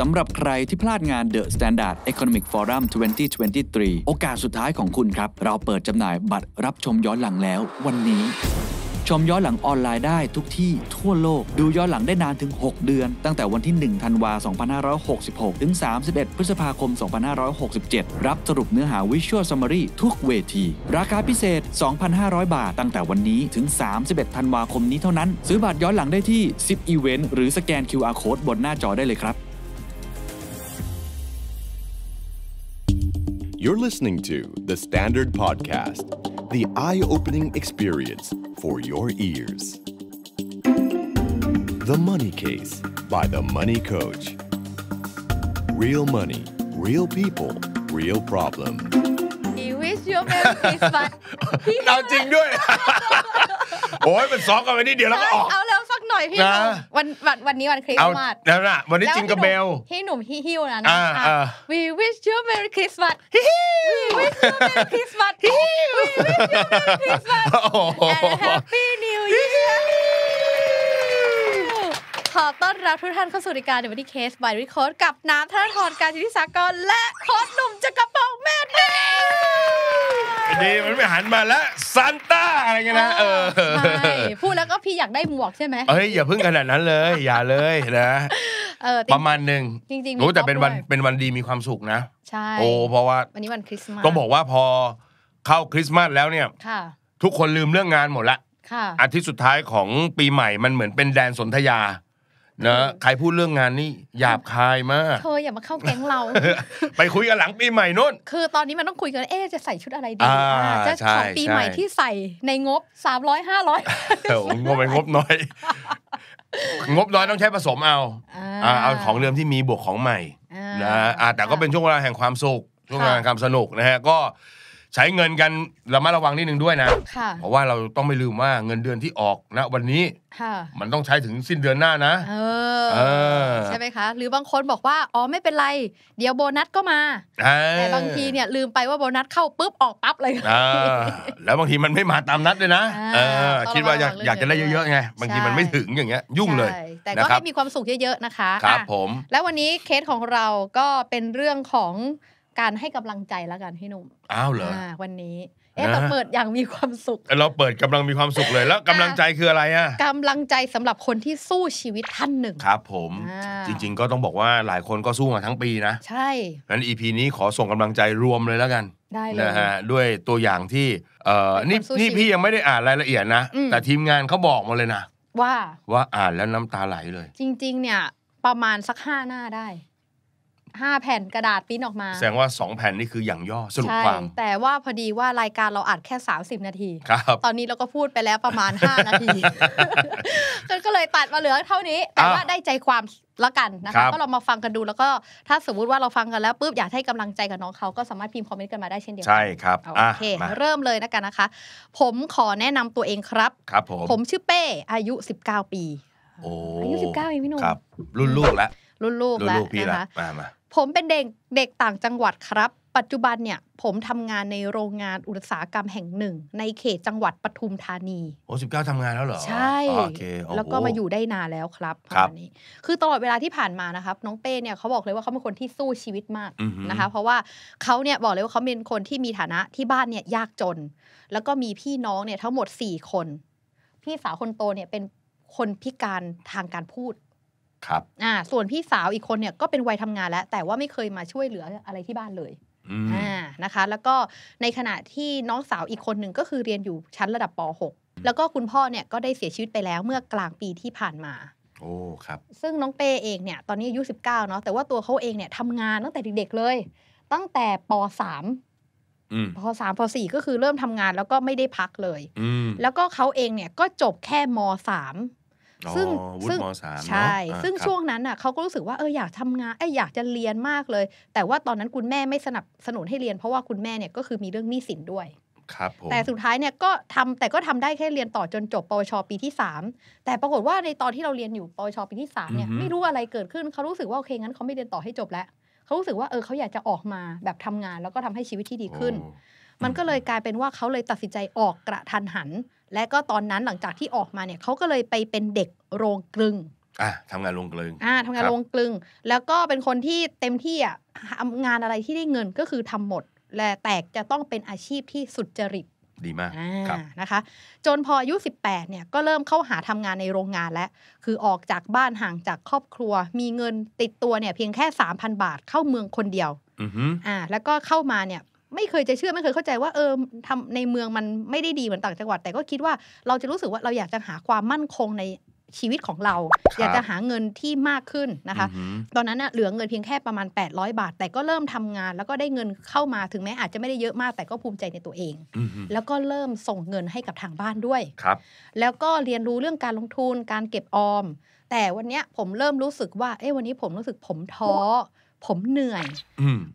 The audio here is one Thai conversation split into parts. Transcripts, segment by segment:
สำหรับใครที่พลาดงาน The Standard Economic Forum 2023 โอกาสสุดท้ายของคุณครับ เราเปิดจำหน่ายบัตรรับชมย้อนหลังแล้ววันนี้ ชมย้อนหลังออนไลน์ได้ทุกที่ทั่วโลก ดูย้อนหลังได้นานถึง 6 เดือน ตั้งแต่วันที่1ธันวา2566 ถึง 31 พฤษภาคม 2567 รับสรุปเนื้อหา Visual Summary ทุกเวที ราคาพิเศษ 2,500 บาท ตั้งแต่วันนี้ถึง31ธันวาคมนี้เท่านั้น ซื้อบัตรย้อนหลังได้ที่10 Event หรือสแกน QR Code บนหน้าจอได้เลยครับ You're listening to The Standard Podcast, the eye opening experience for your ears. The Money Case by The Money Coach. Real money, real people, real problem. You wish you Merry Christmas เอาจริงด้วย่อยพี่หนุ่มวันวันวันนี้วันคริสต์มาสแล้วนะวันนี้จิงกระเบลพี่หนุ่มฮิฮิวนะนะคะ we wish you merry Christmas we wish you merry Christmas we wish you merry Christmas and happy new year ขอต้อนรับทุกท่านเข้าสู่รายการ เดวิดเคสบายริคอร์ดกับน้ำธนทรการจิติสากรและโค้ดหนุ่มจักรพงศ์แม่ดีดีมันไม่หันมาแล้วซานต้าอะไรเงี้ยนะ เออใช่พูดแล้วก็พี่อยากได้หมวกใช่ไหมเฮ้ย อย่าพึ่งขนาดนั้นเลย อย่าเลยนะประมาณหนึ่งจริงๆรู้แต่เป็นวันเป็นวันดีมีความสุขนะใช่โอ้เพราะว่าวันนี้วันคริสต์มาสต้องบอกว่าพอเข้าคริสต์มาสแล้วเนี่ยทุกคนลืมเรื่องงานหมดละอาทิตย์สุดท้ายของปีใหม่มันเหมือนเป็นแดนสนธยานะใครพูดเรื่องงานนี่หยาบคายมาก เธออย่ามาเข้าแก๊งเรา ไปคุยกันหลังปีใหม่นู่น คือตอนนี้มันต้องคุยกันเอ๊จะใส่ชุดอะไรดีจะของปีใหม่ที่ใส่ในงบสามร้อยห้าร้อยงบเป็นงบน้อย งบน้อยต้องใช้ผสมเอาเอาของเดิมที่มีบวกของใหม่นะแต่ก็เป็นช่วงเวลาแห่งความสุข ช่วงเวลาแห่งความสนุกนะฮะ ก็ใช้เงินกันระมัดระวังนิดนึงด้วยนะะเพราะว่าเราต้องไม่ลืมว่า เงินเดือนที่ออกนะ วันนี้ มันต้องใช้ถึงสิ้นเดือนหน้านะเออเออใช่ไหมคะหรือบางคนบอกว่าอ๋อไม่เป็นไร เดี๋ยวโบนัสก็มาออแต่บางทีเนี่ยลืมไปว่าโบนัสเข้าปุ๊บออกปั๊บเลยเออแล้วบางทีมันไม่มาตามนัดเลยนะเออเออคิดว่าอยากอยากจะได้เยอะๆไงบางทีมันไม่ถึงอย่างเงี้ยยุ่งเลย แต่ก็ให้มีความสุขเยอะๆนะคะครับผมแล้ววันนี้เคสของเราก็เป็นเรื่องของการให้กำลังใจแล้วกันพี่หนุ่ม อ้าวเหรอวันนี้ เอ๊ะแต่เปิดอย่างมีความสุขเราเปิดกำลังมีความสุขเลยแล้วกำลังใจคืออะไรอ่ะกำลังใจสำหรับคนที่สู้ชีวิตท่านหนึ่ง ครับ ผม จริง ๆ ก็ต้องบอกว่าหลายคนก็สู้มาทั้งปีนะ ใช่นั้นอีพีนี้ขอส่งกำลังใจรวมเลยแล้วกันได้เลยนะฮะ ด้วยตัวอย่างที่เออนี่นี่พี่ยังไม่ได้อ่านรายละเอียดนะ แต่ทีมงานเขาบอกมาเลยนะ ว่า ว่าอ่านแล้วน้ำตาไหลเลย จริงๆเนี่ย ประมาณสักห้าหน้าได้5 แผ่นกระดาษปิ้นออกมา แสดงว่า 2 แผ่นนี่คืออย่างย่อสรุปความแต่ว่าพอดีว่ารายการเราอัดแค่30 นาทีตอนนี้เราก็พูดไปแล้วประมาณ 5 นาทีก็เลย ตัดมาเหลือเท่านี้ แต่ว่าได้ใจความละกันนะคะ ก็เรามาฟังกันดูแล้วก็ถ้าสมมติว่าเราฟังกันแล้วปุ๊บอยากให้กำลังใจกับน้องเขาก็สามารถพิมพ์คอมเมนต์กันมาได้เช่นเดียวกันใช่ครับโอเคเริ่มเลยนะกันนะคะ ผมขอแนะนำตัวเองครับครับผมผมชื่อเป้อายุ 19ปีอายุ19เองพี่นุ่มครับ รุ่นลูกแล้วรุ่นลูกแล้วนะคะผมเป็นเด็ก เด็กต่างจังหวัดครับ ปัจจุบันเนี่ย ผมทำงานในโรงงานอุตสาหกรรมแห่งหนึ่ง ในเขตจังหวัดปทุมธานีโอ้สิบเก้าทำงานแล้วเหรอ ใช่โอเคแล้วก็มาอยู่ได้นานแล้วครับครับนี้คือตลอดเวลาที่ผ่านมานะครับน้องเป้เนี่ยเขาบอกเลยว่าเขาเป็นคนที่สู้ชีวิตมากนะคะ เพราะว่าเขาเนี่ยบอกเลยว่าเขาเป็นคนที่มีฐานะที่บ้านเนี่ยยากจน แล้วก็มีพี่น้องเนี่ยทั้งหมดสี่คน พี่สาวคนโตเนี่ยเป็นคนพิการทางการพูดครับอ่าส่วนพี่สาวอีกคนเนี่ยก็เป็นวัยทำงานแล้ว แต่ว่าไม่เคยมาช่วยเหลืออะไรที่บ้านเลยอ่านะคะ แล้วก็ในขณะที่น้องสาวอีกคนหนึ่งก็คือเรียนอยู่ชั้นระดับป .6 แล้วก็คุณพ่อเนี่ยก็ได้เสียชีวิตไปแล้วเมื่อกลางปีที่ผ่านมาโอ้ครับซึ่งน้องเป้เองเนี่ยตอนนี้อายุ19 เนาะแต่ว่าตัวเขาเองเนี่ยทำงานตั้งแต่เด็กๆเลย ตั้งแต่ป .3 ปมป่ก็คือเริ่มทำงานแล้วก็ไม่ได้พักเลยแล้วก็เขาเองเนี่ยก็จบแค่มสามซึ่งซึ่งใช่ ซึ่งช่วงนั้นอ่ะเขาก็รู้สึกว่า เอออยากทำงานไอ้อยากจะเรียนมากเลย แต่ว่าตอนนั้นคุณแม่ไม่สนับสนุนให้เรียน เพราะว่าคุณแม่เนี่ยก็คือมีเรื่องหนี้สินด้วย ครับแต่สุดท้ายเนี่ยก็ทำแต่ก็ทำได้แค่เรียนต่อจนจบปวชปีที่ 3 แต่ปรากฏว่าในตอนที่เราเรียนอยู่ปวชปีที่3เนี่ยไม่รู้อะไรเกิดขึ้นเขารู้สึกว่าโอเคงั้นเขาไม่เรียนต่อให้จบแล้ว เขารู้สึกว่าเออเขาอยากจะออกมาแบบทำงาน แล้วก็ทำให้ชีวิตที่ดีขึ้น มันก็เลยกลายเป็นว่าเขาเลยตัดสินใจออกกระทันหันและก็ตอนนั้นหลังจากที่ออกมาเนี่ยเขาก็เลยไปเป็นเด็กโรงกลึงอ่ะทำงานโรงกลึงอ่าทำงานโรงกลึง แล้วก็เป็นคนที่เต็มที่อ่ะทำงานอะไรที่ได้เงินก็คือทำหมดและแต่จะต้องเป็นอาชีพที่สุจริต ดีมาก ครับ นะคะจนพออายุ18เนี่ยก็เริ่มเข้าหาทำงานในโรงงานแล้วคือออกจากบ้านห่างจากครอบครัว มีเงินติดตัวเนี่ยเพียงแค่ 3,000 บาทเข้าเมืองคนเดียวอ่าแล้วก็เข้ามาเนี่ยไม่เคยจะเชื่อ ไม่เคยเข้าใจว่าเออทำในเมืองมันไม่ได้ดี เหมือนต่างจังหวัดแต่ก็คิดว่าเราจะรู้สึกว่าเราอยากจะหาความมั่นคงในชีวิตของเรา อยากจะหาเงินที่มากขึ้นนะคะตอนนั้นเหลือเงินเพียงแค่ ประมาณ 800 บาท แต่ก็เริ่มทำงาน แล้วก็ได้เงินเข้ามาถึงแม้อาจจะไม่ได้เยอะมากแต่ก็ภูมิใจในตัวเอง แล้วก็เริ่มส่งเงินให้กับทางบ้านด้วยครับ แล้วก็เรียนรู้เรื่องการลงทุนการเก็บออม แต่วันนี้ผมเริ่มรู้สึกว่า เอ้วันนี้ผมรู้สึกผมท้อผมเหนื่อย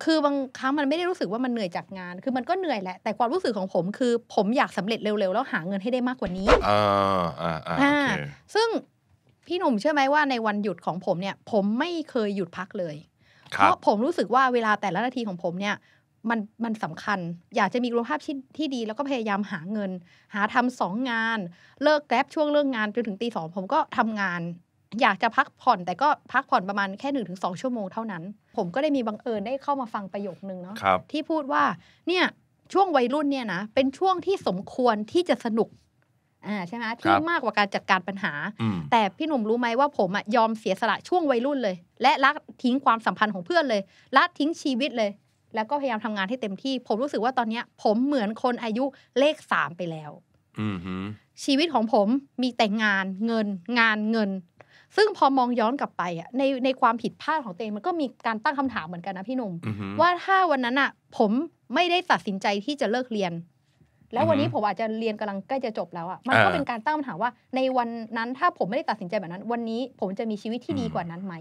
คือบางครั้งมันไม่ได้รู้สึกว่ามันเหนื่อยจากงาน คือมันก็เหนื่อยแหละ แต่ความรู้สึกของผมคือผมอยากสำเร็จเร็วๆแล้วหาเงินให้ได้มากกว่านี้อ่าอ่าซึ่งพี่หนุ่มเชื่อไหมว่าในวันหยุดของผมเนี่ยผมไม่เคยหยุดพักเลย เพราะผมรู้สึกว่าเวลาแต่ละนาทีของผมเนี่ย มันมันสำคัญ อยากจะมีคุณภาพที่ที่ดีแล้วก็พยายามหาเงิน หาทำสองงาน เลิกแกลบช่วงเรื่องงานจนถึงตีสองผมก็ทำงาน อยากจะพักผ่อนแต่ก็พักผ่อนประมาณแค่หนึ่งถึงสองชั่วโมงเท่านั้นผมก็ได้มีบังเอิญได้เข้ามาฟังประโยคนึงเนาะที่พูดว่า เนี่ย ช่วงวัยรุ่นเนี่ยนะ เป็นช่วงที่สมควรที่จะสนุกอ่าใช่ไหมที่มากกว่าการจัดการปัญหา แต่พี่หนุ่มรู้ไหมว่าผมอะยอมเสียสละช่วงวัยรุ่นเลย และละทิ้งความสัมพันธ์ของเพื่อนเลย ละทิ้งชีวิตเลย แล้วก็พยายามทำงานให้เต็มที่ ผมรู้สึกว่าตอนเนี้ย ผมเหมือนคนอายุเลขสามไปแล้วชีวิตของผมมีแต่งานเงินงานเงินซึ่งพอมองย้อนกลับไปอ่ะในในความผิดพลาดของตัวเองมันก็มีการตั้งคำถามเหมือนกันนะพี่หนุ่มว่าถ้าวันนั้นอ่ะ ผมไม่ได้ตัดสินใจที่จะเลิกเรียน แล้ววันนี้ผมอาจจะเรียนกำลังใกล้จะจบแล้วอ่ะ มันก็เป็นการตั้งคำถามว่าในวันนั้นถ้าผมไม่ได้ตัดสินใจแบบนั้น วันนี้ผมจะมีชีวิตที่ดีกว่านั้นไหม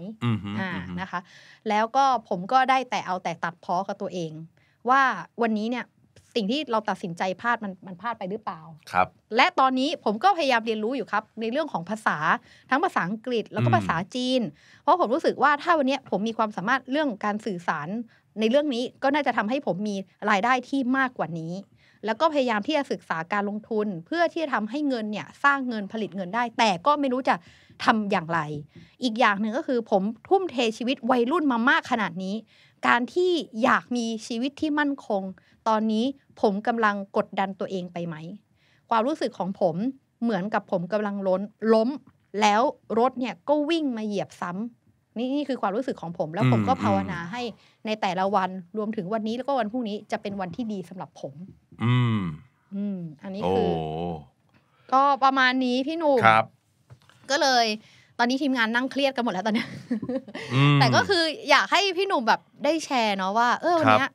อ่านะคะ แล้วก็ผมก็ได้แต่เอาแต่ตัดพ้อกับตัวเอง ว่าวันนี้เนี่ยสิ่งที่เราตัดสินใจพลาดมันมันพลาดไปหรือเปล่าครับ และตอนนี้ผมก็พยายามเรียนรู้อยู่ครับ ในเรื่องของภาษาทั้งภาษาอังกฤษแล้วก็ภาษาจีน เพราะผมรู้สึกว่าถ้าวันนี้ผมมีความสามารถเรื่องการสื่อสารในเรื่องนี้ก็น่าจะทำให้ผมมีรายได้ที่มากกว่านี้ แล้วก็พยายามที่จะศึกษาการลงทุน เพื่อที่จะทำให้เงินเนี่ยสร้างเงินผลิตเงินได้ แต่ก็ไม่รู้จะทำอย่างไร อีกอย่างหนึ่งก็คือผมทุ่มเทชีวิตวัยรุ่นมามากขนาดนี้การที่อยากมีชีวิตที่มั่นคง ตอนนี้ผมกำลังกดดันตัวเองไปไหม ความรู้สึกของผมเหมือนกับผมกำลังล้น ล้มแล้วรถเนี่ยก็วิ่งมาเหยียบซ้ำนี่นี่คือความรู้สึกของผม แล้วผมก็ภาวนาให้ ในแต่ละวัน รวมถึงวันนี้แล้วก็วันพรุ่งนี้จะเป็นวันที่ดีสำหรับผม อืม อืมอันนี้คือก็ประมาณนี้พี่หนุ่มครับ ก็เลยตอนนี้ทีมงานนั่งเครียดกันหมดแล้วตอนนี้ แต่ก็คืออยากให้พี่หนุ่มแบบได้แชร์เนาะว่า เออวันนี้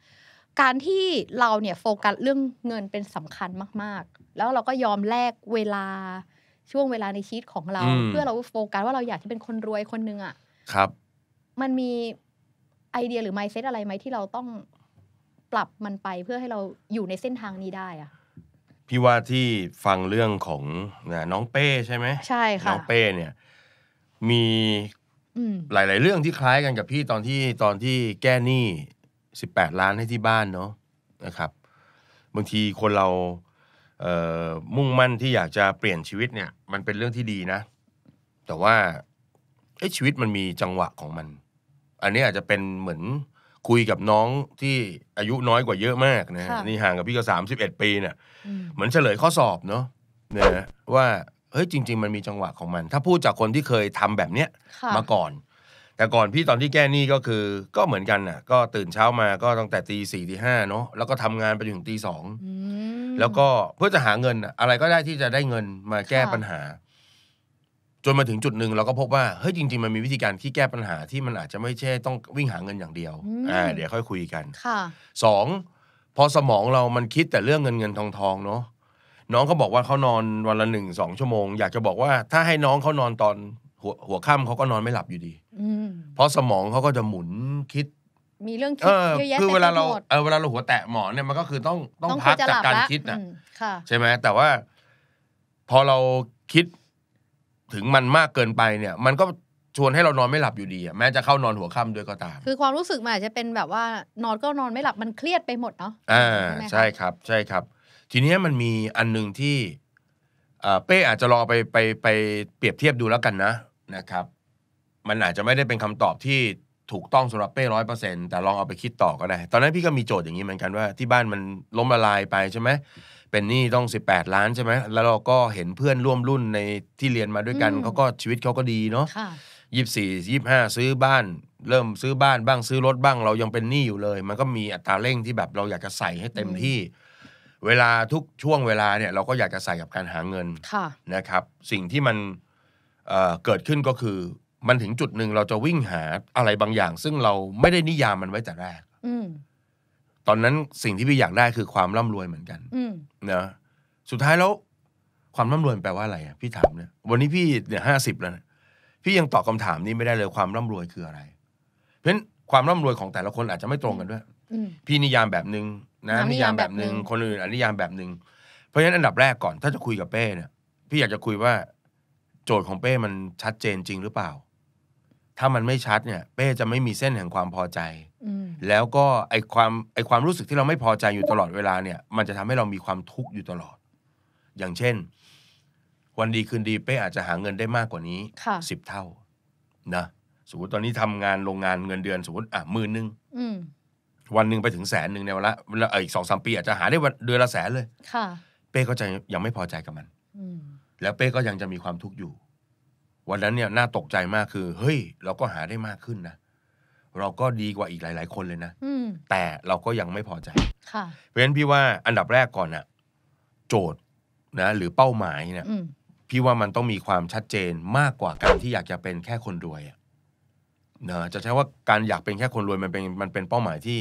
การที่เราเนี่ยโฟกัสเรื่องเงินเป็นสำคัญมาก ๆ แล้วเราก็ยอมแลกเวลาช่วงเวลาในชีวิตของเรา เพื่อเราโฟกัสว่าเราอยากที่เป็นคนรวยคนหนึ่งอ่ะครับ มันมีไอเดียหรือไมเซตอะไรไหมที่เราต้องปรับมันไปเพื่อให้เราอยู่ในเส้นทางนี้ได้อ่ะพี่ว่าที่ฟังเรื่องของน้องเป้ใช่ไหม ใช่ค่ะน้องเป้เนี่ยมีหลายๆเรื่องที่คล้ายกันกับพี่ตอนที่ตอนที่แก้หนี้สิบแปดล้านให้ที่บ้านเนาะนะครับ บางทีคนเราเมุ่งมั่นที่อยากจะเปลี่ยนชีวิตเนี่ยมันเป็นเรื่องที่ดีนะ แต่ว่าชีวิตมันมีจังหวะของมัน อันนี้อาจจะเป็นเหมือนคุยกับน้องที่อายุน้อยกว่าเยอะมากนะนี่ห่างกับพี่ก็สามสิบเอ็ดปีเนี่ยเหมือนเฉลยข้อสอบเนาะเนะว่าเฮ้ยจริงๆมันมีจังหวะของมัน ถ้าพูดจากคนที่เคยทำแบบเนี้ยมาก่อน แต่ก่อนพี่ตอนที่แก้หนี้ก็คือก็เหมือนกันน่ะ ก็ตื่นเช้ามาก็ตั้งแต่ตีสี่ตีห้าเนาะแล้วก็ทำงานไปถึงตีสองแล้วก็เพื่อจะหาเงินะอะไรก็ได้ที่จะได้เงินมาแก้ปัญหา จนมาถึงจุดหนึ่งเราก็พบว่าเฮ้ยจริงๆมันมีวิธีการที่แก้ปัญหาที่มันอาจจะไม่ใช่ต้องวิ่งหาเงินอย่างเดียวอ่าเดี๋ยวค่อยคุยกันค่ะสองพอสมองเรามันคิดแต่เรื่องเงินเงินทองทองเนาะน้องเขาบอกว่าเขานอนวันละหนึ่งสองชั่วโมงอยากจะบอกว่าถ้าให้น้องเขานอนตอนหัวหัวค่ำเขาก็นอนไม่หลับอยู่ดีเพราะสมองเขาก็จะหมุนคิด มีเรื่องคิดเยอะแยะคือเวลาเราเออเวลาเราหัวแตะหมอนเนี่ยมันก็คือต้องต้องพักจากการคิดนะใช่ไหมแต่ว่า พอเราคิดถึงมันมากเกินไปเนี่ย มันก็ชวนให้เรานอนไม่หลับอยู่ดีอ่ะแม้จะเข้านอนหัวค่ำด้วยก็ตามคือความรู้สึกมันอาจจะเป็นแบบว่านอนก็นอนไม่หลับมันเครียดไปหมดเนาะอ่าใช่ครับใช่ครับทีนี้มันมีอันหนึ่งที่เป้อาจจะลองไปไปไปเปรียบเทียบดูแล้วกันนะนะครับมันอาจจะไม่ได้เป็นคำตอบที่ถูกต้องสำหรับเป้ร้อยเปอร์เซ็นต์แต่ลองเอาไปคิดต่อก็ได้ ตอนนั้นพี่ก็มีโจทย์อย่างนี้เหมือนกันว่าที่บ้านมันล้มละลายไปใช่ไหมเป็นหนี้ต้อง 18ล้านใช่ไหมแล้วเราก็เห็นเพื่อนร่วมรุ่นในที่เรียนมาด้วยกันเขาก็ชีวิตเขาก็ดีเนาะยี่สี่ยี่ห้าซื้อบ้าน เริ่มซื้อบ้านบ้างซื้อรถบ้างเรายังเป็นหนี้อยู่เลย มันก็มีอัตราเร่งที่แบบเราอยากจะใส่ให้เต็มที่เวลาทุกช่วงเวลาเนี่ยเราก็อยากจะใส่กับการหาเงินนะครับ สิ่งที่มันเเกิดขึ้นก็คือ มันถึงจุดหนึ่งเราจะวิ่งหาอะไรบางอย่าง ซึ่งเราไม่ได้นิยามมันไว้แต่แรกตอนนั้นสิ่งที่พี่อยากได้คือความร่ำรวยเหมือนกันนะสุดท้ายแล้ว ความร่ำรวยแปลว่า อะไรอ่ะพี่ถามเนี่ย วันนี้พี่เนี่ยห้าสิบแล้วนะพี่ยังตอบคาถามนี้ไม่ได้เลยความร่ำรวยคืออะไร เพราะฉะนั้นความร่ำรวยของแต่ละคนอาจจะไม่ตรงกันด้วยพี่นิยามแบบหนึง่งนะนิยามแบบหนึ่งคนอื่นอนิยามแบบหนึ่ง เพราะฉะนั้นอันดับแรกก่อนถ้าจะคุยกับเป้เนี่ยพี่อยากจะคุยว่า โจทย์ของเป้มันชัดเจนจริงหรือเปล่า ถ้ามันไม่ชัดเนี่ย เป้จะไม่มีเส้นแห่งความพอใจแล้วก็ไอความไอความรู้สึกที่เราไม่พอใจอยู่ตลอดเวลาเนี่ย มันจะทำให้เรามีความทุกข์อยู่ตลอด อย่างเช่น วันดีคืนดีเป้อาจจะหาเงินได้มากกว่านี้สิบเท่า นะสมมติตอนนี้ทำงานโรงงานเงินเดือนสมมติอ่ะหมื่นหนึ่งวันหนึ่งไปถึงแสนหนึ่งเนี่ยวันละวลเอออีกสองสามปีอาจจะหาได้วันเดือนละแสนเลย ค่ะ เป้ก็จะยังไม่พอใจกับมัน อืแล้วเป้ก็ยังจะมีความทุกข์อยู่ วันนั้นเนี่ยน่าตกใจมากคือ เฮ้ยเราก็หาได้มากขึ้นนะเราก็ดีกว่าอีกหลาย ๆ คนเลยนะอืแต่เราก็ยังไม่พอใจค่ะ เพราะฉะนั้นพี่ว่าอันดับแรกก่อนน่ะ โจทย์นะหรือเป้าหมายเนี่ยพี่ว่ามันต้องมีความชัดเจนมากกว่าการที่อยากจะเป็นแค่คนรวยอะนะจะใช้ว่าการอยากเป็นแค่คนรวย มันเป็นมันเป็นเป้าหมายที่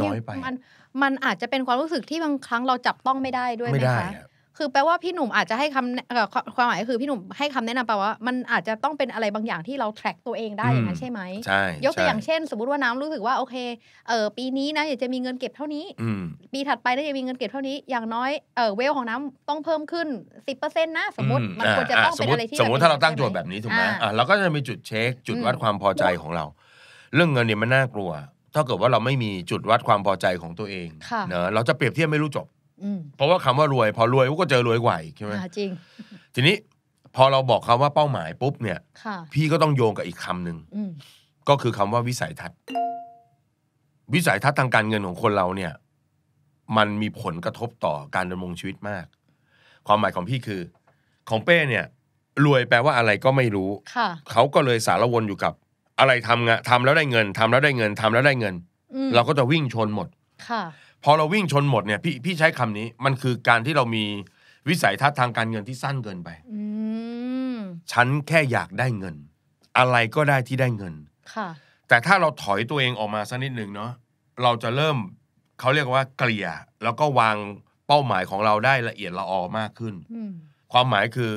น้อยไป มันมันอาจจะเป็นความรู้สึกที่บางครั้งเราจับต้องไม่ได้ด้วยไหมคะคือแปลว่าพี่หนุ่มอาจจะให้คำความหมายคือพี่หนุ่มให้คำแนะนำแปลว่ามันอาจจะต้องเป็นอะไรบางอย่างที่เราแทร็กตัวเองได้อย่างนั้นใช่ไหมใช่ยกตัวอย่างเช่นสมมติว่าน้ำรู้สึกว่าโอเคเออปีนี้นะอยากจะมีเงินเก็บเท่านี้ ปีถัดไปไอ้จะมีเงินเก็บเท่านี้ อย่างน้อยเออเวลของน้ำต้องเพิ่มขึ้น 10%นะ สมมติมันควรจะต้องเป็นอะไรที่สมมติถ้าเราตั้งโจทย์แบบนี้ถูกไหมอ่าเราก็จะมีจุดเช็ค จุดวัดความพอใจของเรา เรื่องเงินเนี่ยมันน่ากลัว ถ้าเกิดว่าเราไม่มีจุดวัดความพอใจของตัวเองเนอะเราจะเปรียบเทียบไม่รู้จบเพราะว่าคำว่ารวยพอรวยก็เจอรวยกว่าใช่ไหมจริง ทีนี้ พอเราบอกคำว่าเป้าหมายปุ๊บเนี่ยพี่ก็ต้องโยงกับอีกคำหนึ่งก็คือคำว่าวิสัยทัศน์ วิสัยทัศน์ทางการเงินของคนเราเนี่ย มันมีผลกระทบต่อการดำรงชีวิตมาก ความหมายของพี่คือ ของเป้เนี่ยรวยแปลว่าอะไรก็ไม่รู้เขาก็เลยสารวนอยู่กับ อะไรทำงานทำแล้วได้เงินทำแล้วได้เงินทำแล้วได้เงิน เราก็จะวิ่งชนหมด ค่ะพอเราวิ่งชนหมดเนี่ยพี่พี่ใช้คำนี้มันคือการที่เรามีวิสัยทัศน์ทางการเงินที่สั้นเกินไปฉันแค่อยากได้เงิน อะไรก็ได้ที่ได้เงินค่ะแต่ถ้าเราถอยตัวเองออกมาสักนิดหนึ่งเนาะเราจะเริ่มเขาเรียกว่าเกลี่ย แล้วก็วางเป้าหมายของเราได้ละเอียดละออมากขึ้นความหมายคือ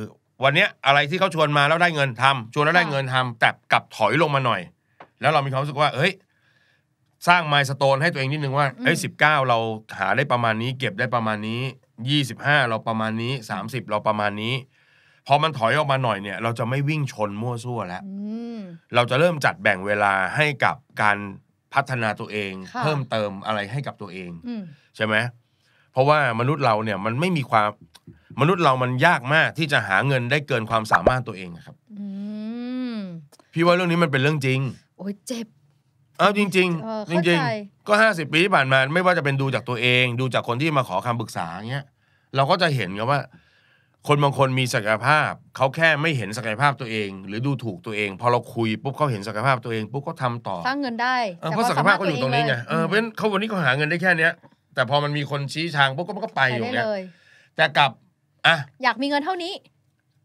วันนี้อะไรที่เขาชวนมาแล้วได้เงินทำ ชวนแล้วได้เงินทำ แต่กลับถอยลงมาหน่อย แล้วเรามีความรู้สึกว่าเฮ้ยสร้างไมล์สโตนให้ตัวเองนิดนึงว่าไอ้สิบเก้าเราหาได้ประมาณนี้เก็บได้ประมาณนี้ยี่สิบห้าเราประมาณนี้สสามิบเราประมาณนี้พอมันถอยออกมาหน่อยเนี่ย เราจะไม่วิ่งชนมั่วซั่วแล้วเราจะเริ่มจัดแบ่งเวลาให้กับการพัฒนาตัวเอง เพิ่มเติมอะไรให้กับตัวเองใช่ไหมเพราะว่ามนุษย์เราเนี่ยมันไม่มีความมนุษย์เรามันยากมากที่จะหาเงินได้เกินความสามารถตัวเองครับพี่ว่าเรื่องนี้มันเป็นเรื่องจริงโอ้ยเจ็บเอาจริงๆจริงจริงก็ห้าสิบปีที่ผ่านมาไม่ว่าจะเป็นดูจากตัวเอง ดูจากคนที่มาขอคำปรึกษาเงี้ยเราก็จะเห็นกัว่า คนบางคนมีศักยภาพเขาแค่ไม่เห็นศักยภาพตัวเอง หรือดูถูกตัวเอง พอเราคุยปุ๊บเขาเห็นศักยภาพตัวเองปุ๊บก็ทำต่อสร้างเงินได้เพราะศักยภาพก็อยู่ตรงนี้ไงเออเพราะฉะนั้นเขาวันนี้เขาหาเงินได้แค่เนี้ย แต่พอมันมีคนชี้ทางปุ๊บก็มันก็ไปอยู่เนี้ยแต่กลับอ่ะอยากมีเงินเท่านี้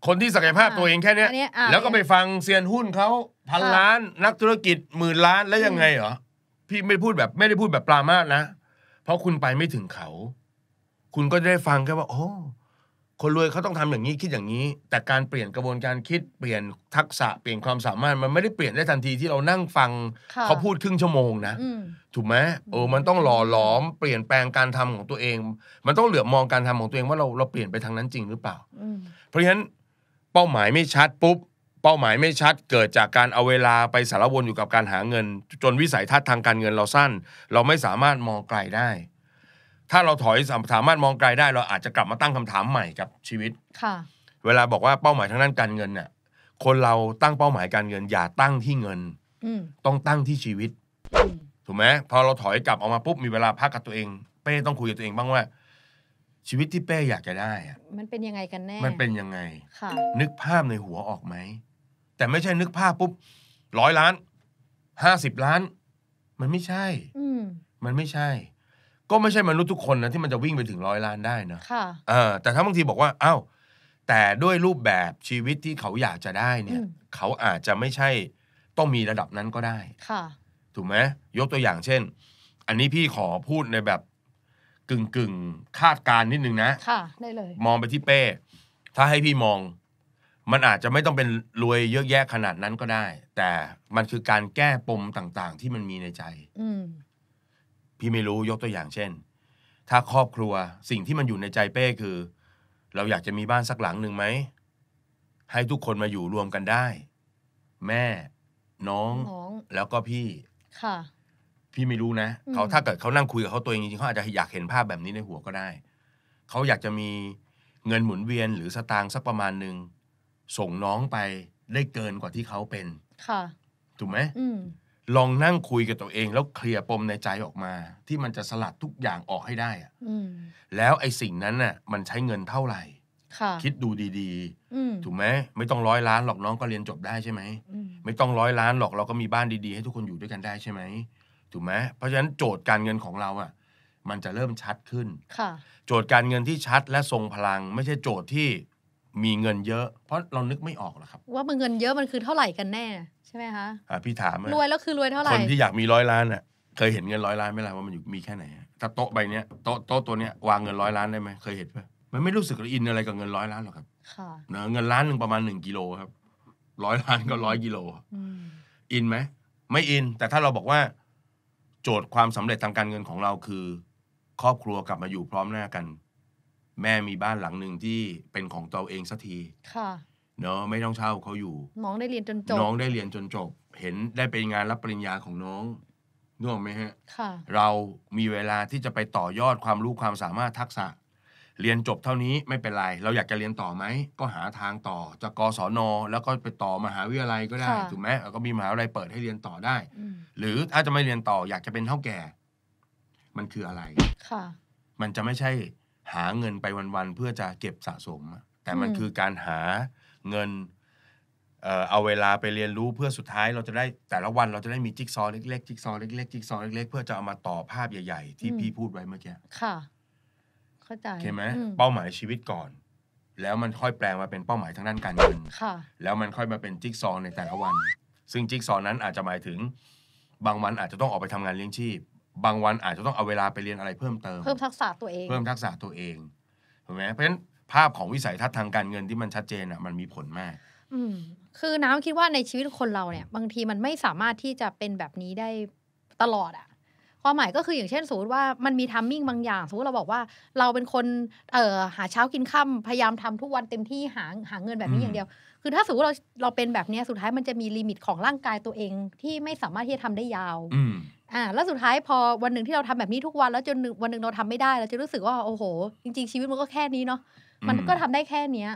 คนที่ศักยภาพตัวเองแค่เนี้ยแล้วก็ไปฟังเซียนหุ้นเขาพันล้านนักธุรกิจหมื่นล้านแล้วยังไงเหรอพี่ไม่พูดแบบไม่ได้พูดแบบ ปรามาสนะ เพราะคุณไปไม่ถึงเขา คุณก็ได้ฟังแค่ว่า โอ้ คนรวยเขาต้องทำอย่างนี้คิดอย่างนี้ แต่การเปลี่ยนกระบวนการคิดเปลี่ยนทักษะเปลี่ยนความสามารถมันไม่ได้เปลี่ยนได้ทันทีที่เรานั่งฟัง เขาพูดครึ่งชั่วโมงนะถูกไหมเออมันต้องหล่อหลอม เปลี่ยนแปลงการทำของตัวเอง มันต้องเหลือบมองการทำของตัวเอง ว่าเราเราเปลี่ยนไปทางนั้นจริงหรือเปล่าเพราะฉะนั้น เป้าหมายไม่ชัดปุ๊บเป้าหมายไม่ชัดเกิดจากการเอาเวลาไปสารวนอยู่กับการหาเงิน จนวิสัยทัศน์ทางการเงินเราสั้น เราไม่สามารถมองไกลได้ ถ้าเราถอยสามารถมองไกลได้ เราอาจจะกลับมาตั้งคำถามใหม่กับชีวิตค่ะ เวลาบอกว่าเป้าหมายทางด้านการเงินเนี่ยคนเราตั้งเป้าหมายการเงินอย่าตั้งที่เงินต้องตั้งที่ชีวิต ถูกไหมพอเราถอยกลับออกมาปุ๊บมีเวลาพักกับตัวเองเป้ต้องคุยกับตัวเองบ้างว่า ชีวิตที่เป้อยากจะได้อะมันเป็นยังไงกันแน่มันเป็นยังไงค่ะ นึกภาพในหัวออกไหมแต่ไม่ใช่นึกภาพปุ๊บร้อยล้านห้าสิบล้าน มันไม่ใช่มันไม่ใช่ ก็ไม่ใช่มนุษย์ทุกคนนะที่มันจะวิ่งไปถึงร้อยล้านได้นะค่ะเออแต่ถ้าบางทีบอกว่าเอ้าแต่ด้วยรูปแบบชีวิตที่เขาอยากจะได้เนี่ย เขาอาจจะไม่ใช่ต้องมีระดับนั้นก็ได้ค่ะถูกไหมยกตัวอย่างเช่น อันนี้พี่ขอพูดในแบบ กึ่งกึ่งคาดการนิดนึงนะค่ะได้เลยมองไปที่เป้ ถ้าให้พี่มองมันอาจจะไม่ต้องเป็นรวยเยอะแยะขนาดนั้นก็ได้ แต่มันคือการแก้ปมต่างๆ ที่มันมีในใจ อืพี่ไม่รู้ยกตัวอย่างเช่น ถ้าครอบครัวสิ่งที่มันอยู่ในใจเป้คือ เราอยากจะมีบ้านสักหลังหนึ่งไหม ให้ทุกคนมาอยู่รวมกันได้ แม่น้ององแล้วก็พี่ ค่ะ พี่ไม่รู้นะเขาถ้าเกิดเขานั่งคุยกับเขาตัวเองจริงๆเขาอาจจะอยากเห็นภาพแบบนี้ในหัวก็ได้เขาอยากจะมีเงินหมุนเวียนหรือสตางค์สักประมาณหนึ่งส่งน้องไปได้เกินกว่าที่เขาเป็น ค่ะ ถูกไหมอมลองนั่งคุยกับตัวเอง แล้วเคลียร์ปมในใจออกมา ที่มันจะสลัดทุกอย่างออกให้ได้อะอืแล้วไอ้สิ่งนั้นน่ะมันใช้เงินเท่าไหร่ ค่ะ คิดดูดีอืๆถูกไหม ไม่ต้องร้อยล้านหรอกน้องก็เรียนจบได้ใช่ไหมมไม่ต้องร้อยล้านหรอกเราก็มีบ้านดีๆ ให้ทุกคนอยู่ด้วยกันได้ใช่ไหม ถูกไหมเพราะฉะนั้นโจทย์การเงินของเราอ่ะ มันจะเริ่มชัดขึ้นค่ะ โจทย์การเงินที่ชัดและทรงพลัง ไม่ใช่โจทย์ที่มีเงินเยอะเพราะเรานึกไม่ออกหรอกครับ ว่ามันเงินเยอะมันคือเท่าไหร่กันแน่ ใช่ไหมคะ อ่าพี่ถามรวยแล้วคือรวยเท่าไหร่คนที่อยากมีร้อยล้านอ่ะเคยเห็นเงินร้อยล้านไหมล่ะว่ามันอยู่มีแค่ไหนถ้าโต๊ะใบเนี้ยโต๊ะโต๊ะตัวเนี้ยวางเงินร้อยล้านได้ไหมเคยเห็นปะมันไม่รู้สึกอินอะไรกับเงินร้อยล้านหรอกครับค่ะเงินล้านหนึ่งประมาณหนึ่งกิโลครับร้อยล้านก็ร้อยกิโลอินไหมไม่อิน แต่ถ้าเราบอกว่า โจทย์ความสำเร็จทางการเงินของเราคือ ครอบครัวกลับมาอยู่พร้อมหน้ากันแม่มีบ้านหลังหนึ่งที่เป็นของตัวเองสักทีเนาะไม่ต้องเช่าเขาอยู่น้องได้เรียนจนจบน้องได้เรียนจนจบ เห็นได้ไปงานรับปริญญาของน้องนึกออกไหมฮะเรามีเวลาที่จะไปต่อยอดความรู้ความสามารถทักษะ เรียนจบเท่านี้ไม่เป็นไร เราอยากจะเรียนต่อไหมก็หาทางต่อ จะกศนแล้วก็ไปต่อมหาวิทยาลัยก็ได้ถูกไหมแล้วก็มีมหาวิทยาลัยเปิดให้เรียนต่อได้ หรือถ้าจะไม่เรียนต่อ อยากจะเป็นเท่าแก่ มันคืออะไรค่ะ มันจะไม่ใช่หาเงินไปวัน ๆ เพื่อจะเก็บสะสมแต่มันคือการหาเงินเอาเวลาไปเรียนรู้เพื่อสุดท้าย เราจะได้แต่ละวัน เราจะได้มีจิ๊กซอเล็กๆจิ๊กซอเล็กๆจิ๊กซอเล็กๆเพื่อจะเอามาต่อภาพใหญ่ๆ ที่พี่พูดไว้เมื่อกี้ค่ะเข้าใจเข้าไหมเป้าหมายชีวิตก่อน แล้วมันค่อยแปลงมาเป็นเป้าหมายทางด้านการเงินค่ะ แล้วมันค่อยมาเป็นจิ๊กซอในแต่ละวัน ซึ่งจิ๊กซอนั้นอาจจะหมายถึงบางวันอาจจะต้องออกไปทำงานเลี้ยงชีพบางวันอาจจะต้องเอาเวลาไปเรียนอะไรเพิ่มเติมเพิ่มทักษะตัวเองเพิ่มทักษะตัวเองถูกไหมเพราะฉะนั้นภาพของวิสัยทัศน์ทางการเงินที่มันชัดเจนอ่ะมันมีผลมาก อืม คือน้ำคิดว่าในชีวิตคนเราเนี่ย บางทีมันไม่สามารถที่จะเป็นแบบนี้ได้ตลอด อ่ะความหมายก็คืออย่างเช่นสมมติว่ามันมีทัมมิ่งบางอย่างสมมติเราบอกว่า เราเป็นคนเอ่อหาเช้ากินค่าพยายามทำทุกวันเต็มที่หาหาเงินแบบนี้อย่างเดียว คือถ้าสมมติเราเราเป็นแบบนี้สุดท้ายมันจะมีลิมิตของร่างกายตัวเองที่ไม่สามารถที่จะทำได้ยาวอ่าแล้วสุดท้ายพอวันหนึ่งที่เราทำแบบนี้ทุกวัน แล้วจนวันหนึ่งเราทำไม่ได้ เราจะรู้สึกว่าโอ้โห จริงๆชีวิตมันก็แค่นี้เนาะ มันก็ทำได้แค่เนี้ย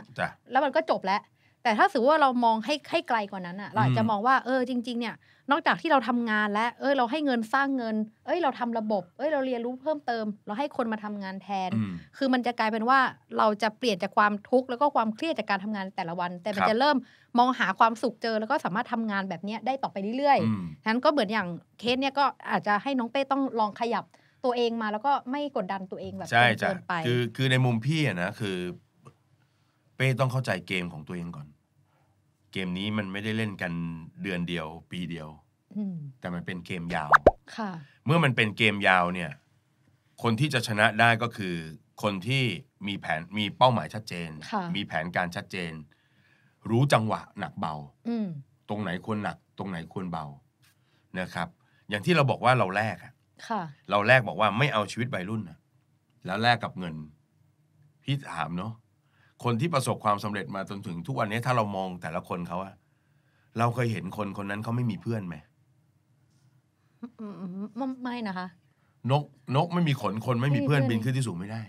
แล้วมันก็จบแล้ว แต่ถ้าสือว่าเรามองให้ให้ไกลกว่านั้นอะ่ะเราจจะมองว่าเออจริงๆเนี่ยนอกจากที่เราทำงานแล้ว เอ้ย เราให้เงินสร้างเงิน เอ้ยเราทำระบบ เอ้ย เราเรียนรู้เพิ่มเติม เราให้คนมาทำงานแทน คือมันจะกลายเป็นว่าเราจะเปลี่ยนจากความทุกข์แล้วก็ความเครียดจากการทำงานแต่ละวัน แต่มันจะเริ่มมองหาความสุขเจอ แล้วก็สามารถทำงานแบบนี้ได้ต่อไปเรื่อยๆนั้นก็เหมือนอย่างเคสเนี่ยก็อาจจะให้น้องเป้ต้องลองขยับตัวเองมาแล้วก็ไม่กดดันตัวเองแบบเกินไปคือคือในมุมพี่นะคือเป้ต้องเข้าใจเกมของตัวเองก่อนเกมนี้มันไม่ได้เล่นกันเดือนเดียวปีเดียวแต่มันเป็นเกมยาวเมื่อมันเป็นเกมยาวเนี่ย คนที่จะชนะได้ก็คือ คนที่มีแผนมีเป้าหมายชัดเจนมีแผนการชัดเจน รู้จังหวะหนักเบาตรงไหนควรหนัก ตรงไหนควรเบานะครับ อย่างที่เราบอกว่าเราแลกะเราแลกบอกว่าไม่เอาชีวิตใบรุ่นนะแล้วแลกกับเงินพี่ถามเนาะคนที่ประสบความสำเร็จมาจนถึงทุกวันนี้ถ้าเรามองแต่ละคนเขาอะเราเคยเห็นคนคนนั้นเขาไม่มีเพื่อนไหมไม่นะคะ นกนกไม่มีขนคนไม่มีเพื่อนบินขึ้นที่สูงไม่ได้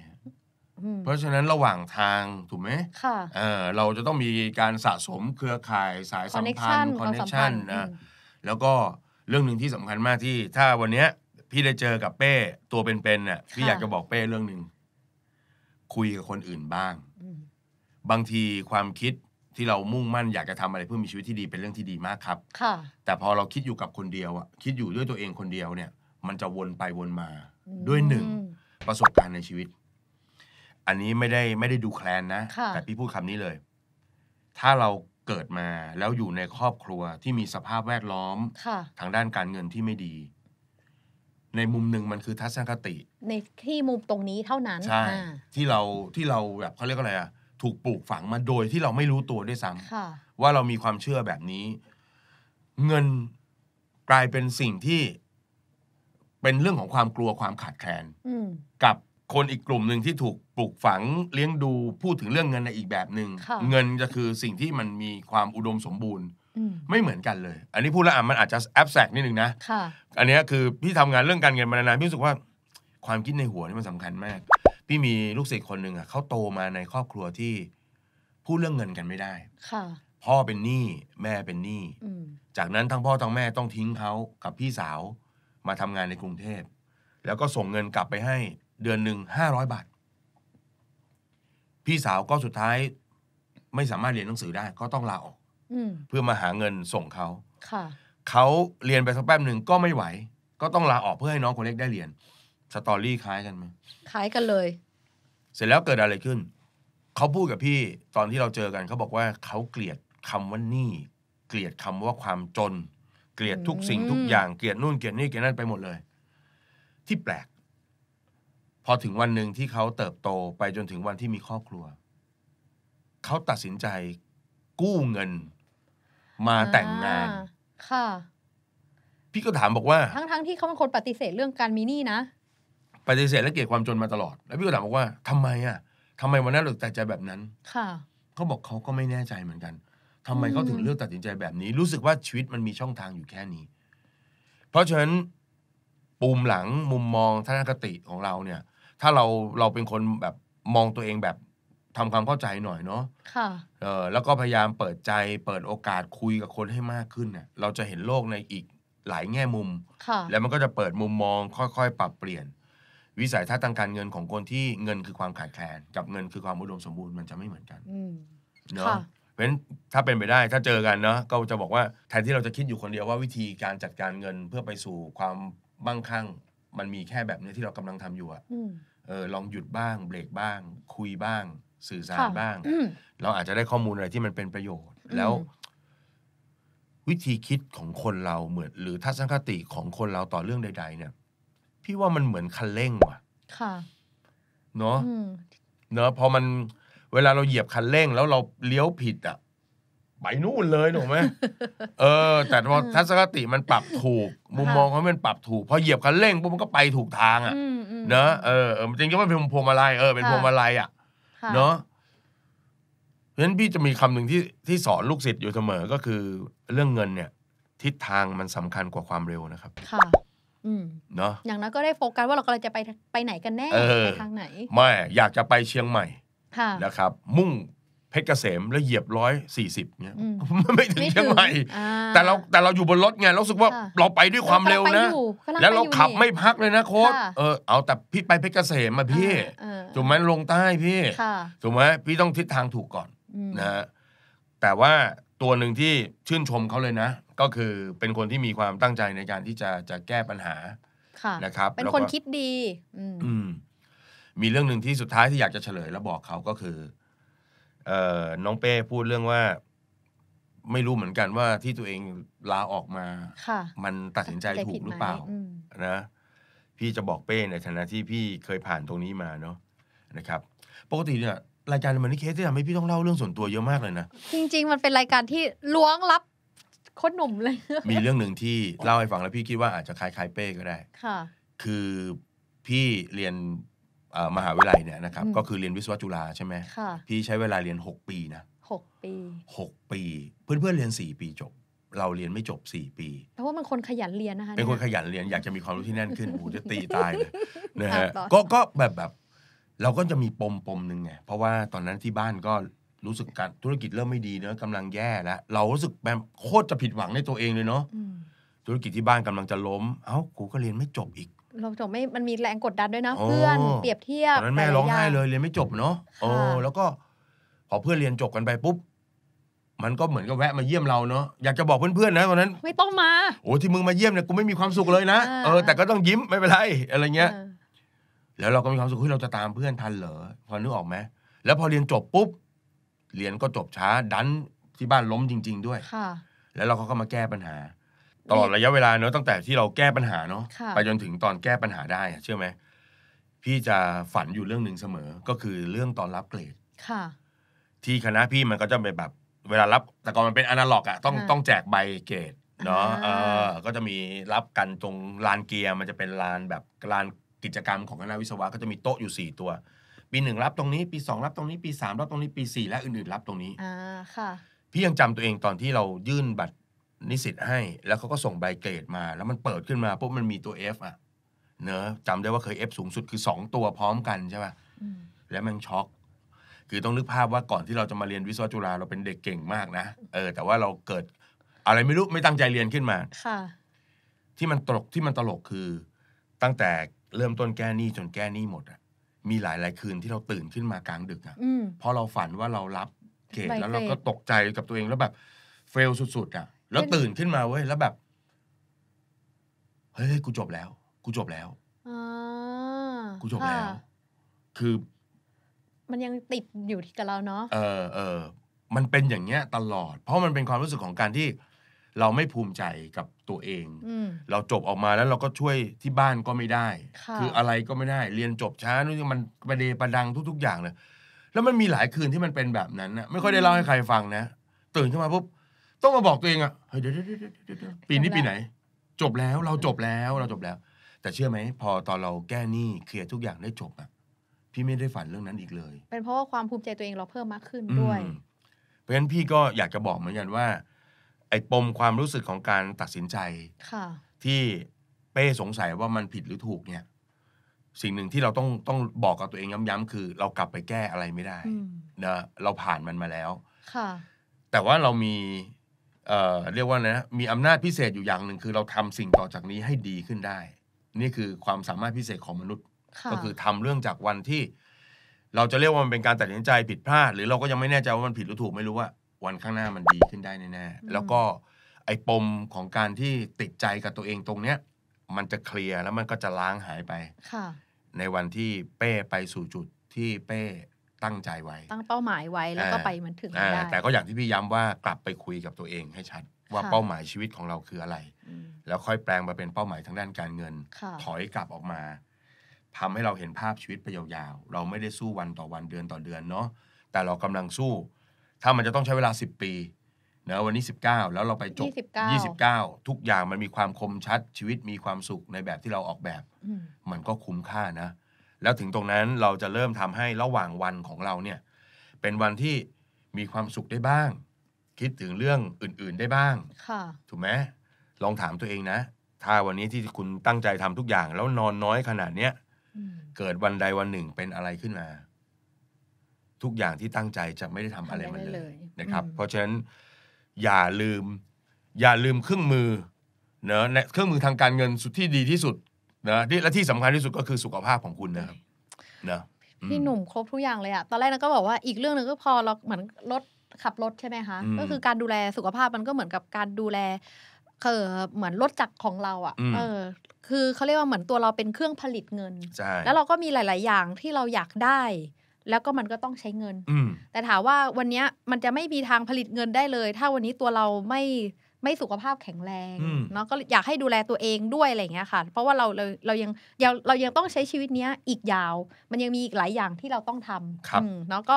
เพราะฉะนั้นระหว่างทาง ถูกไหมค่ะเออเราจะต้องมีการสะสมเครือข่าย สายสัมพันธ์คอนเนคชั่น นะ แล้วก็เรื่องหนึ่งที่สำคัญมากที่ ถ้าวันเนี้ย พี่ได้เจอกับเป้ ตัวเป็นๆน่ะพี่อยากจะบอกเป้เรื่องหนึ่งคุยกับคนอื่นบ้างบางทีความคิดที่เรามุ่งมั่นอยากจะทำอะไรเพื่อมีชีวิตที่ดีเป็นเรื่องที่ดีมากครับ ค่ะ แต่พอเราคิดอยู่กับคนเดียวอะคิดอยู่ด้วยตัวเองคนเดียวเนี่ย มันจะวนไปวนมาด้วยหนึ่งประสบการณ์ในชีวิต อันนี้ไม่ได้ไม่ได้ดูแคลนนะ แต่พี่พูดคำนี้เลย ถ้าเราเกิดมาแล้วอยู่ในครอบครัวที่มีสภาพแวดล้อมทางด้านการเงินที่ไม่ดี ในมุมหนึ่งมันคือทัศนคติ ในที่มุมตรงนี้เท่านั้นใช่ที่เราที่เราแบบเขาเรียกอะไรอะถูกปลูกฝังมาโดยที่เราไม่รู้ตัวด้วยซ้ำว่าเรามีความเชื่อแบบนี้ เงินกลายเป็นสิ่งที่เป็นเรื่องของความกลัวความขาดแคลนกับคนอีกกลุ่มหนึ่งที่ถูกปลูกฝัง เลี้ยงดูพูดถึงเรื่องเงินในอีกแบบหนึง่งเงินจะคือสิ่งที่มันมีความอุดมสมบูรณ์ไม่เหมือนกันเลย อันนี้พูดแล้วอ่ะมันอาจจะแอบแสกนิดนึงนะะอันนี้คือ พี่ทำงานเรื่องการเงินมานานๆพี่รู้สึกว่า ความคิดในหัวนี่มันสำคัญมากพี่มีลูกศิษย์คนหนึ่งอ่ะเขาโตมาในครอบครัวที่พูดเรื่องเงินกันไม่ได้ค่ะพ่อเป็นหนี้แม่เป็นหนี้จากนั้น ทั้งพ่อทั้งแม่ต้องทิ้งเขากับพี่สาวมาทำงานในกรุงเทพแล้วก็ส่งเงินกลับไปให้เดือนหนึ่งห้าร้อยบาทพี่สาวก็สุดท้าย ไม่สามารถเรียนหนังสือได้ ก็ต้องลาออกอืเพื่อมาหาเงินส่งเขาค่ะเขาเรียนไปสักแป๊บหนึ่งก็ไม่ไหว ก็ต้องลาออกเพื่อให้น้องคนเล็กได้เรียนสตอรี่คล้ายกันไหมคล้ายกันเลย เสร็จแล้วเกิดอะไรขึ้นเขาพูดกับพี่ตอนที่เราเจอกันเขาบอกว่าเขาเกลียดคำว่านี่เกลียดคำว่าความจน เกลียดทุกสิ่งทุกอย่างเกลียดนู่นเกลียดนี่เกลียดนั่นไปหมดเลย ที่แปลก พอถึงวันหนึ่งที่เขาเติบโตไปจนถึงวันที่มีครอบครัวเขาตัดสินใจกู้เงิน มาแต่งงานค่ะพี่ก็ถามบอกว่าทั้งๆทที่เขาเป็นคนปฏิเสธเรื่องการมีหนี้นะปฏิเสธและเกลียดความจนมาตลอด แล้วพี่ก็ถามบอกว่า ทำไมอ่ะทำไมวันนั้นเราตัดใจแบบนั้นค่ะเขาบอกเขาก็ไม่แน่ใจเหมือนกัน ทำไมเขาถึงเลือกตัดสินใจแบบนี้ รู้สึกว่าชีวิตมันมีช่องทางอยู่แค่นี้ เพราะฉะนั้นปูมหลัง มุมมองทัศนคติของเราเนี่ย ถ้าเราเราเป็นคนแบบมองตัวเองแบบทำความเข้าใจหน่อยเนาะค่ะเออแล้วก็พยายามเปิดใจเปิดโอกาสคุยกับคนให้มากขึ้นเนี่ย เราจะเห็นโลกในอีกหลายแง่มุม แล้วมันก็จะเปิดมุมมองค่อยๆ ปรับเปลี่ยนวิสัยทัศน์ทางการเงินของคนที่เงินคือความขาดแคลนกับเงินคือความอุดมสมบูรณ์มันจะไม่เหมือนกันเนาะเพราะฉะนั้นถ้าเป็นไปได้ ถ้าเจอกันเนาะก็จะบอกว่าแทนที่เราจะคิดอยู่คนเดียวว่า วิธีการจัดการเงินเพื่อไปสู่ ความบั่งคั่งมันมีแค่แบบนี้ ที่เรากำลังทำอยู่อะเออลองหยุดบ้าง เบรกบ้าง คุยบ้าง สื่อสารบ้างเราอาจจะได้ข้อมูลอะไรที่มันเป็นประโยชน์ แล้ว วิธีคิดของคนเราเหมือน หรือทัศนคติของคนเราต่อเรื่องใดๆ เนี่ยพี่ว่ามันเหมือนคันเร่งว่ะค่ะเนาะเนาะพอมันเวลาเราเหยียบคันเร่ง แล้วเราเลี้ยวผิดอ่ะ ไปนู่นเลยถูกไหมเออแต่พอทัศนคติมันปรับถูกมุมมองเขามันปรับถูกพอเหยียบคันเร่งปุ๊บมันก็ไปถูกทางอ่ะเนาะเออจริงๆก็เป็นพวงมาลัยเออเป็นพวงมาลัยอ่ะ เนาะเพราะฉะนั้นพี่จะมีคำหนึ่งที่ที่สอนลูกศิษย์อยู่เสมอ ก็คือเรื่องเงินเนี่ย ทิศทางมันสำคัญกว่าความเร็วนะครับค่ะเนาะอย่างนั้นก็ได้โฟกัสว่าเรากำลังจะไปไปไหนกันแน่ไปทางไหนไม่ อยากจะไปเชียงใหม่นะครับ มุ่งเพชรเกษมแล้วเหยียบร้อยสี่สิบเนี่ยไม่ถึงเชียงใหม่แต่เราแต่เราอยู่บนรถไงเราสึกว่าเราไปด้วยความเร็วนะแล้วเราขับไม่พักเลยนะ โค้ดเออ เอาแต่พี่ไปเพชรเกษมมาพี่ถูกไหมลงใต้พี่ถูกไหมพี่ต้องทิศทางถูกก่อนนะแต่ว่าตัวหนึ่งที่ชื่นชมเขาเลยนะ ก็คือเป็นคนที่มีความตั้งใจในการที่จะจะแก้ปัญหา ค่ะนะครับ เป็นคนคิดดี อืมมีเรื่องหนึ่งที่สุดท้ายที่อยากจะเฉลยแล้วบอกเขาก็คือ เอ่อน้องเป้พูดเรื่องว่า ไม่รู้เหมือนกันว่าที่ตัวเองลาออกมามันตัดสินใจถูกหรือเปล่า นะ พี่จะบอกเป้ในฐานะที่พี่เคยผ่านตรงนี้มาเนาะนะครับ ปกติเนี่ยรายการมันนี่เคสที่ทำให้พี่ต้องเล่าเรื่องส่วนตัวเยอะมากเลยนะ จริง ๆมันเป็นรายการที่ล้วงลับคนหนุ่มเลย มีเรื่องหนึ่งที่ เล่าให้ฟังแล้วพี่คิดว่าอาจจะคล้ายๆเป้ก็ได้ค่ะคือ พี่เรียนมหาวิทยาลัยเนี่ยนะครับก็คือเรียนวิศวะจุฬาใช่ไหมพี่ใช้เวลาเรียน 6 ปีนะ6ปี 6 ปี เพื่อนเพื่อเรียน 4 ปี จบ เราเรียนไม่จบ 4 ปีเพราะว่ามันคนขยันเรียนนะคะเป็นคนขยันเรียนอยากจะมีความรู้ที่แน่นขึ้นโอ้จะตีตายเลยนะฮะก็ก็แบบแบบเราก็จะมีปมปมหนึ่งไงเพราะว่าตอนนั้นที่บ้านก็รู้สึกการธุรกิจเริ่มไม่ดีเนอะกำลังแย่แล้วเรารู้สึกแบบโคตรจะผิดหวังในตัวเองเลยเนาะธุรกิจที่บ้านกำลังจะล้มเอ้ากูก็เรียนไม่จบอีก เราจบไม่มันมีแรงกดดันด้วยนะเพื่อนเปรียบเทียบตอนนั้นแม่ร้องไห้เลยเรียนไม่จบเนาะโอ้แล้วก็ พอเพื่อนเรียนจบกันไปปุ๊บมันก็เหมือนกับแวะมาเยี่ยมเราเนาะอยากจะบอกเพื่อนๆนะตอนนั้น ไม่ต้องมาโอ้ที่มึงมาเยี่ยมเนี่ยกูไม่มีความสุขเลยนะ เออแต่ก็ต้องยิ้มไม่เป็นไรอะไรเงี้ยแล้วเราก็มีความสุขเฮ้ยเราจะตามเพื่อนทันเหรอพอนึกออกไหม แล้วพอเรียนจบปุ๊บเรียนก็จบช้าดันที่บ้านล้มจริง ๆ ด้วยค่ะ แล้วเราก็มาแก้ปัญหา ตลอดระยะเวลาเนอะตั้งแต่ที่เราแก้ปัญหาเนาะะไปจนถึงตอนแก้ปัญหาได้เชื่อไหมพี่จะฝันอยู่เรื่องหนึ่งเสมอ ก็คือเรื่องตอนรับเกรดค่ะ ที่คณะพี่มันก็จะเป็นแบบเวลารับ แต่ก่อนมันเป็นอนาล็อกอะต้องต้องแจกใบเกรดเนาะเออก็จะมีรับกันตรงลานเกียร์มันจะเป็นลานแบบลานกิจกรรมของคณะวิศวะก็จะมีโต๊ะอยู่ 4 ตัว ปีหนึ่งรับตรงนี้ปีสองรับตรงนี้ปีสามรับตรงนี้ปีสี่และอื่นๆ รับตรงนี้อ่าค่ะพี่ยังจำตัวเองตอนที่เรายื่นบัตรนิสิตให้ แล้วเขาก็ส่งใบเกรดมา แล้วมันเปิดขึ้นมา ปุ๊บมันมีตัว F อ่ะ เนอะจำได้ว่าเคย F สูงสุดคือ2ตัวพร้อมกันใช่ป่ะแล้วมันช็อกคือต้องนึกภาพว่าก่อนที่เราจะมาเรียนวิศวะจุฬาเราเป็นเด็กเก่งมากนะเออ แต่ว่าเราเกิด อะไรไม่รู้ไม่ตั้งใจเรียนขึ้นมาค่ะที่มันตลกที่มันตลกคือตั้งแต่เริ่มต้นแก้หนี้จนแก้หนี้หมดอ่ะ มีหลายหลายคืนที่เราตื่นขึ้นมากลางดึกอ่ะเพราะเราฝันว่าเรารับเกตแล้วเราก็ตกใจกับตัวเองแล้วแบบ เฟลสุดๆอ่ะ แล้วตื่นขึ้นมาเว้ยแล้วแบบ เฮ้ยกูจบแล้ว กูจบแล้วอกูจบแล้ว คือ มันยังติดอยู่ที่กับเราเนาะเออเออ มันเป็นอย่างเงี้ย ตลอด เพราะมันเป็นความรู้สึกของการที่เราไม่ภูมิใจกับตัวเอง เราจบออกมาแล้วเราก็ช่วยที่บ้านก็ไม่ได้ คืออะไรก็ไม่ได้เรียนจบช้านู่นมันประเดประดังทุก ๆอย่างเลยแล้วมันมีหลายคืนที่มันเป็นแบบนั้นนะไม่ค่อยได้เล่าให้ใครฟังนะตื่นขึ้นมาปุ๊บต้องมาบอกตัวเองอ่ะเฮ้ยเดี๋ยวปีนี้ปีไหน จบแล้วเราจบแล้วเราจบแล้ว แต่เชื่อไหม พอตอนเราแก้หนี้เคลียร์ทุกอย่างได้จบอ่ะพี่ไม่ได้ฝันเรื่องนั้นอีกเลย เป็นเพราะว่าความภูมิใจตัวเองเราเพิ่มมากขึ้นด้วยเพราะฉะนั้นพี่ก็อยากจะบอกเหมือนกันว่าไอ้ปมความรู้สึกของการตัดสินใจ ค่ะ ที่เป้สงสัยว่ามันผิดหรือถูกเนี่ย สิ่งหนึ่งที่เราต้องต้องบอกกับตัวเองย้ำๆคือ เรากลับไปแก้อะไรไม่ได้เืมนะเราผ่านมันมาแล้ว ค่ะ แต่ว่าเรามีเอ่อเรียกว่าไงนะ มีอำนาจพิเศษอยู่อย่างหนึ่ง คือเราทำสิ่งต่อจากนี้ให้ดีขึ้นได้ นี่คือความสามารถพิเศษของมนุษย์ ก็คือทำเรื่องจากวันที่ เราจะเรียกว่ามันเป็นการตัดสินใจผิดพลาด หรือเราก็ยังไม่แน่ใจว่ามันผิดหรือถูกไม่รู้ว่าวันข้างหน้ามันดีขึ้นได้แน่ๆ แล้วก็ไอ้ปมของการที่ติดใจกับตัวเองตรงเนี้ยมันจะเคลียร์ แล้วมันก็จะล้างหายไปค่ะในวันที่เป้ไปสู่จุดที่เป้ตั้งใจไว้ ตั้งเป้าหมายไว้แล้วก็ไปมันถึงได้แต่ก็อย่างที่พี่ย้ำว่ากลับไปคุยกับตัวเองให้ชัดว่าเป้าหมายชีวิตของเราคืออะไร แล้วค่อยแปลงมาเป็นเป้าหมายทางด้านการเงินถอยกลับออกมาทำให้เราเห็นภาพชีวิตไปยาวๆเราไม่ได้สู้วันต่อวันเดือนต่อเดือนเนาะแต่เรากำลังสู้ถ้ามันจะต้องใช้เวลา 10 ปีเนะวันนี้19แล้วเราไปจบ29ทุกอย่างมันมีความคมชัดชีวิตมีความสุขในแบบที่เราออกแบบมันก็คุ้มค่านะ แล้วถึงตรงนั้นเราจะเริ่มทำให้ระหว่างวันของเราเนี่ย เป็นวันที่มีความสุขได้บ้าง คิดถึงเรื่องอื่นๆได้บ้างค่ะถูกไหมลองถามตัวเองนะถ้าวันนี้ที่คุณตั้งใจทำทุกอย่าง แล้วนอนน้อยขนาดเนี้ยเกิดวันใดวันหนึ่งเป็นอะไรขึ้นมาทุกอย่างที่ตั้งใจจะไม่ได้ทำอะไรมันเลเลยนะครับเพราะฉะนั้นอย่าลืม อย่าลืมเครื่องมือเนอะในเครื่องมือทางการเงินสุดที่ดีที่สุดนะที่และที่สำคัญที่สุดก็คือสุขภาพของคุณนะครับนะพี่หนุ่มครบทุกอย่างเลยอะตอนแรกนนก็บอกว่าอีกเรื่องหนึ่งก็พอเราเหมือนรถขับรถใช่ไหมคะก็คือการดูแลสุขภาพมันก็เหมือนกับการดูแลเออเหมือนรถจักรของเราอะ่ะเออ คือเขาเรียกว่าเหมือนตัวเราเป็นเครื่องผลิตเงินใช่แล้วเราก็มีหลาย ๆ อย่างที่เราอยากได้แล้วก็มันก็ต้องใช้เงิน แต่ถามว่าวันนี้มันจะไม่มีทางผลิตเงินได้เลย ถ้าวันนี้ตัวเราไม่ไม่สุขภาพแข็งแรง เนาะก็อยากให้ดูแลตัวเองด้วยอะไรเงี้ยค่ะ เพราะว่าเราเราเรายังเรายังต้องใช้ชีวิตเนี้ย อีกยาว มันยังมีอีกหลายอย่างที่เราต้องทำเนาะก็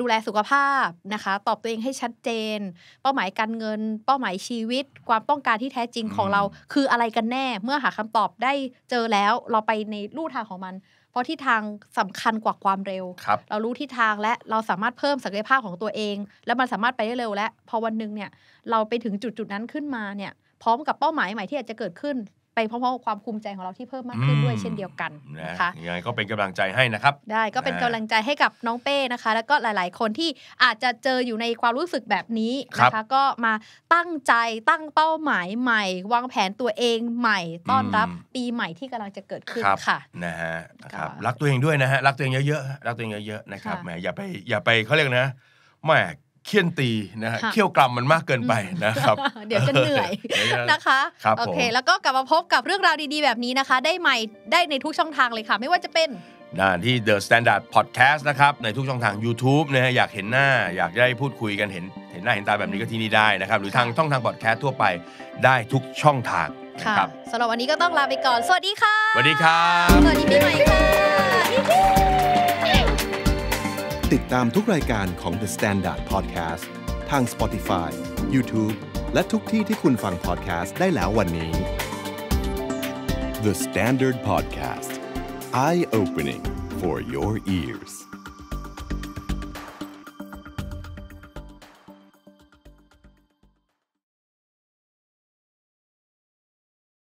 ดูแลสุขภาพนะคะ ตอบตัวเองให้ชัดเจนเป้าหมายการเงิน เป้าหมายชีวิตความต้องการที่แท้จริงของเราคืออะไรกันแน่ เมื่อหาคำตอบได้เจอแล้วเราไปในลู่ทางของมันเพราะทิศทางสำคัญกว่าความเร็วรเรารู้ทิศทางและเราสามารถเพิ่มศักยภาพของตัวเอง แล้วมันสามารถไปได้เร็วและพอวันหนึ่งเนี่ยเราไปถึงจุดจุดนั้นขึ้นมาเนี่ยพร้อมกับเป้าหมายใหม่ที่อาจจะเกิดขึ้นไปพร้อมๆกับความภูมิใจของเราที่เพิ่มมากขึ้นด้วยเช่นเดียวกันนะคะยังไงก็เป็นกำลังใจให้นะครับได้ก็เป็นกำลังใจให้กับน้องเป้นะคะ แล้วก็หลายๆ คนที่อาจจะเจออยู่ในความรู้สึกแบบนี้นะคะก็มาตั้งใจตั้งเป้าหมายใหม่ วางแผนตัวเองใหม่ ต้อนรับปีใหม่ที่กำลังจะเกิดขึ้นค่ะนะฮะครับรักตัวเองด้วยนะฮะรักตัวเองเยอะๆรักตัวเองเยอะๆนะครับแหมอย่าไปอย่าไปเขาเรียกนะแหมเคี่ยนตีนะฮะเคี่ยวกรรมันมากเกินไปนะครับเดี๋ยวจะเหนื่อยนะคะโอเค แล้วก็กลับมาพบกับเรื่องราวดี ๆ แบบนี้นะคะ ได้ใหม่ได้ในทุกช่องทางเลยค่ะไม่ว่าจะเป็นนที่ The Standard Podcast นะครับในทุกช่องทาง YouTube นะฮะอยากเห็นหน้าอยากได้พูดคุยกันเห็นเห็นหน้าเห็นตาแบบนี้ก็ที่นี่ได้นะครับหรือทางช่องทางพอดแคสต์ทั่วไปได้ทุกช่องทางครับสำหรับวันนี้ก็ต้องลาไปก่อนสวัสดีค่ะ สวัสดีครับสวัสดีปีใหม่ค่ะติดตามทุกรายการของ The Standard Podcast ทาง Spotify, YouTube และทุกที่ที่คุณฟัง podcast ได้แล้ววันนี้ The Standard Podcast Eye Opening for your ears